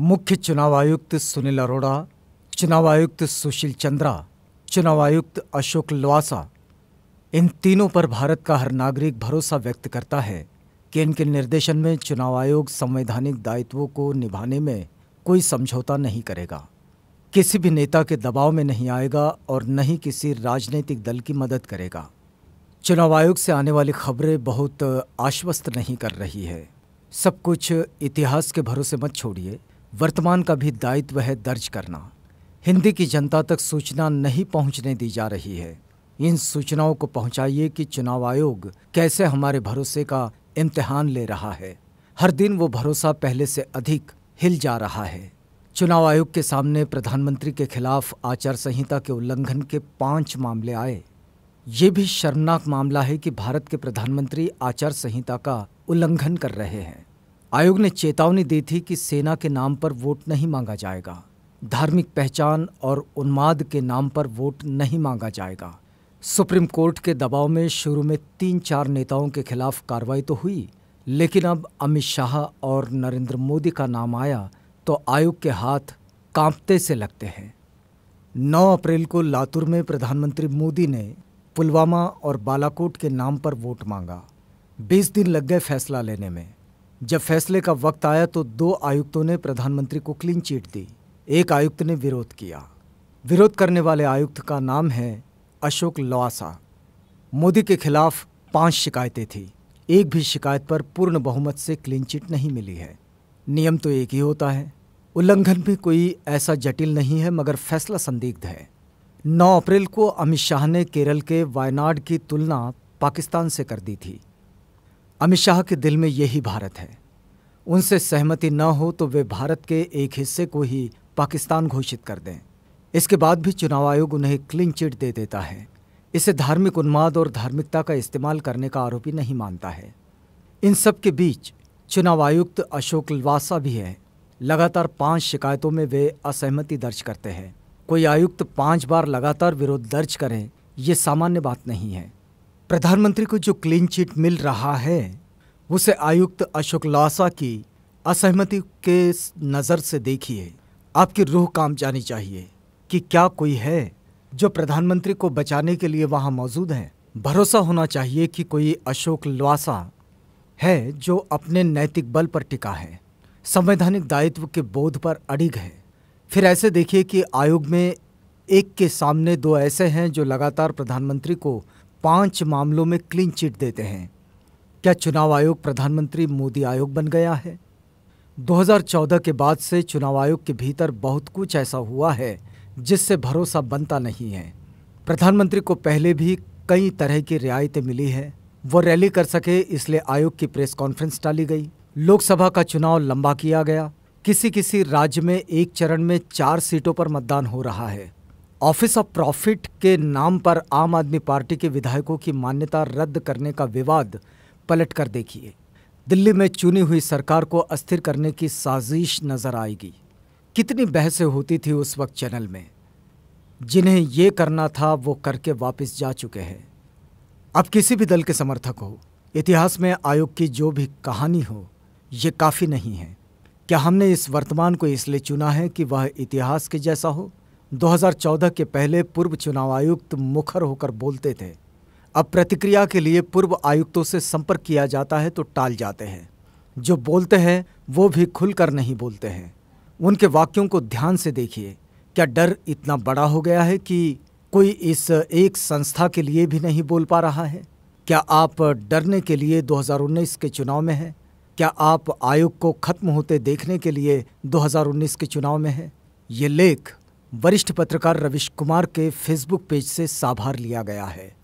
मुख्य चुनाव आयुक्त सुनील अरोड़ा चुनाव आयुक्त सुशील चंद्रा चुनाव आयुक्त अशोक लवासा इन तीनों पर भारत का हर नागरिक भरोसा व्यक्त करता है कि इनके निर्देशन में चुनाव आयोग संवैधानिक दायित्वों को निभाने में कोई समझौता नहीं करेगा किसी भी नेता के दबाव में नहीं आएगा और न ही किसी राजनीतिक दल की मदद करेगा चुनाव आयोग से आने वाली खबरें बहुत आश्वस्त नहीं कर रही है सब कुछ इतिहास के भरोसे मत छोड़िए वर्तमान का भी दायित्व है दर्ज करना हिंदी की जनता तक सूचना नहीं पहुंचने दी जा रही है इन सूचनाओं को पहुंचाइए कि चुनाव आयोग कैसे हमारे भरोसे का इम्तिहान ले रहा है हर दिन वो भरोसा पहले से अधिक हिल जा रहा है चुनाव आयोग के सामने प्रधानमंत्री के खिलाफ आचार संहिता के उल्लंघन के पांच मामले आए ये भी शर्मनाक मामला है कि भारत के प्रधानमंत्री आचार संहिता का उल्लंघन कर रहे हैं आयोग ने चेतावनी दी थी कि सेना के नाम पर वोट नहीं मांगा जाएगा धार्मिक पहचान और उन्माद के नाम पर वोट नहीं मांगा जाएगा सुप्रीम कोर्ट के दबाव में शुरू में तीन चार नेताओं के खिलाफ कार्रवाई तो हुई लेकिन अब अमित शाह और नरेंद्र मोदी का नाम आया तो आयोग के हाथ कांपते से लगते हैं 9 अप्रैल को लातूर में प्रधानमंत्री मोदी ने पुलवामा और बालाकोट के नाम पर वोट मांगा 20 दिन लग गए फैसला लेने में जब फैसले का वक्त आया तो दो आयुक्तों ने प्रधानमंत्री को क्लीन चिट दी एक आयुक्त ने विरोध किया विरोध करने वाले आयुक्त का नाम है अशोक लवासा मोदी के खिलाफ पांच शिकायतें थी एक भी शिकायत पर पूर्ण बहुमत से क्लीन चिट नहीं मिली है नियम तो एक ही होता है उल्लंघन भी कोई ऐसा जटिल नहीं है मगर फैसला संदिग्ध है 9 अप्रैल को अमित शाह ने केरल के वायनाड की तुलना पाकिस्तान से कर दी थी अमित शाह के दिल में यही भारत है उनसे सहमति न हो तो वे भारत के एक हिस्से को ही पाकिस्तान घोषित कर दें इसके बाद भी चुनाव आयोग उन्हें क्लीन चिट दे देता है इसे धार्मिक उन्माद और धार्मिकता का इस्तेमाल करने का आरोपी नहीं मानता है इन सब के बीच चुनाव आयुक्त अशोक लवासा भी है लगातार पांच शिकायतों में वे असहमति दर्ज करते हैं कोई आयुक्त पांच बार लगातार विरोध दर्ज करें ये सामान्य बात नहीं है प्रधानमंत्री को जो क्लीन चिट मिल रहा है उसे आयुक्त अशोक लासा की असहमति के नज़र से देखिए आपकी रूह काम जानी चाहिए कि क्या कोई है जो प्रधानमंत्री को बचाने के लिए वहाँ मौजूद है भरोसा होना चाहिए कि कोई अशोक लासा है जो अपने नैतिक बल पर टिका है संवैधानिक दायित्व के बोध पर अड़िग है फिर ऐसे देखिए कि आयोग में एक के सामने दो ऐसे हैं जो लगातार प्रधानमंत्री को पांच मामलों में क्लीन चिट देते हैं क्या चुनाव आयोग प्रधानमंत्री मोदी आयोग बन गया है 2014 के बाद से चुनाव आयोग के भीतर बहुत कुछ ऐसा हुआ है जिससे भरोसा बनता नहीं है प्रधानमंत्री को पहले भी कई तरह की रियायतें मिली है वो रैली कर सके इसलिए आयोग की प्रेस कॉन्फ्रेंस टाली गई लोकसभा का चुनाव लंबा किया गया किसी किसी राज्य में एक चरण में चार सीटों पर मतदान हो रहा है ऑफिस ऑफ प्रॉफिट के नाम पर आम आदमी पार्टी के विधायकों की मान्यता रद्द करने का विवाद पलट कर देखिए दिल्ली में चुनी हुई सरकार को अस्थिर करने की साजिश नजर आएगी कितनी बहसें होती थी उस वक्त चैनल में जिन्हें ये करना था वो करके वापस जा चुके हैं अब किसी भी दल के समर्थक हो इतिहास में आयोग की जो भी कहानी हो ये काफ़ी नहीं है क्या हमने इस वर्तमान को इसलिए चुना है कि वह इतिहास के जैसा हो 2014 के पहले पूर्व चुनाव आयुक्त मुखर होकर बोलते थे अब प्रतिक्रिया के लिए पूर्व आयुक्तों से संपर्क किया जाता है तो टाल जाते हैं जो बोलते हैं वो भी खुलकर नहीं बोलते हैं उनके वाक्यों को ध्यान से देखिए क्या डर इतना बड़ा हो गया है कि कोई इस एक संस्था के लिए भी नहीं बोल पा रहा है क्या आप डरने के लिए 2019 के चुनाव में हैं क्या आप आयोग को खत्म होते देखने के लिए 2019 के चुनाव में हैं ये लेख वरिष्ठ पत्रकार रविश कुमार के फेसबुक पेज से साभार लिया गया है